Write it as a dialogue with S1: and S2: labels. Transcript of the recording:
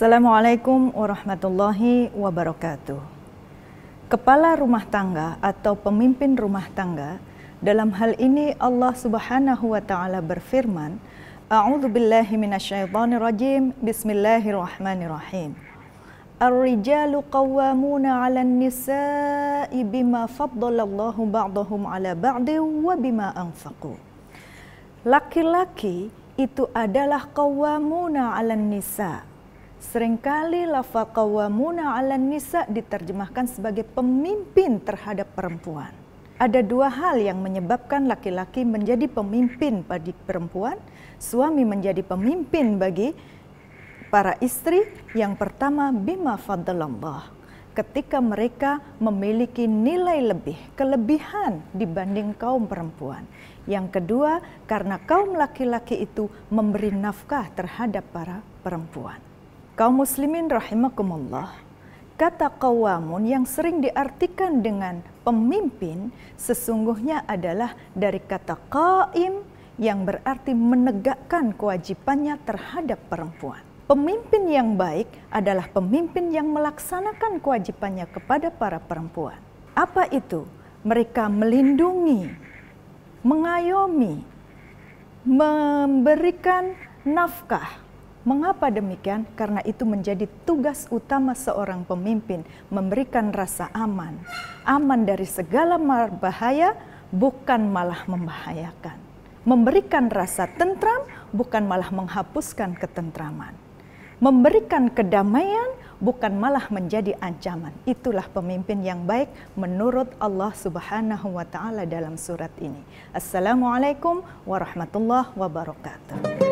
S1: Assalamualaikum warahmatullahi wabarakatuh. Kepala rumah tangga atau pemimpin rumah tangga, dalam hal ini Allah Subhanahu wa taala berfirman, A'udzu billahi minasyaitonir rajim. Bismillahirrahmanirrahim. Ar-rijalu qawwamuna 'alan nisa'i bima faddalallahu ba'dahum 'ala ba'din wa bima anfaqu. Laki-laki itu adalah qawwamuna 'alan nisa'. Seringkali lafal qawwamuna ala nisa diterjemahkan sebagai pemimpin terhadap perempuan. Ada dua hal yang menyebabkan laki-laki menjadi pemimpin bagi perempuan, suami menjadi pemimpin bagi para istri. Yang pertama bima fadlallah, ketika mereka memiliki nilai lebih, kelebihan dibanding kaum perempuan. Yang kedua, karena kaum laki-laki itu memberi nafkah terhadap para perempuan kaum muslimin rahimakumullah, kata kawamun yang sering diartikan dengan pemimpin sesungguhnya adalah dari kata kaim yang berarti menegakkan kewajibannya terhadap perempuan. Pemimpin yang baik adalah pemimpin yang melaksanakan kewajibannya kepada para perempuan. Apa itu? Mereka melindungi, mengayomi, memberikan nafkah, Mengapa demikian? Karena itu menjadi tugas utama seorang pemimpin, memberikan rasa aman, aman dari segala bahaya, bukan malah membahayakan, memberikan rasa tentram, bukan malah menghapuskan ketentraman, memberikan kedamaian, bukan malah menjadi ancaman. Itulah pemimpin yang baik menurut Allah Subhanahu wa taala dalam surat ini. Assalamualaikum warahmatullahi wabarakatuh.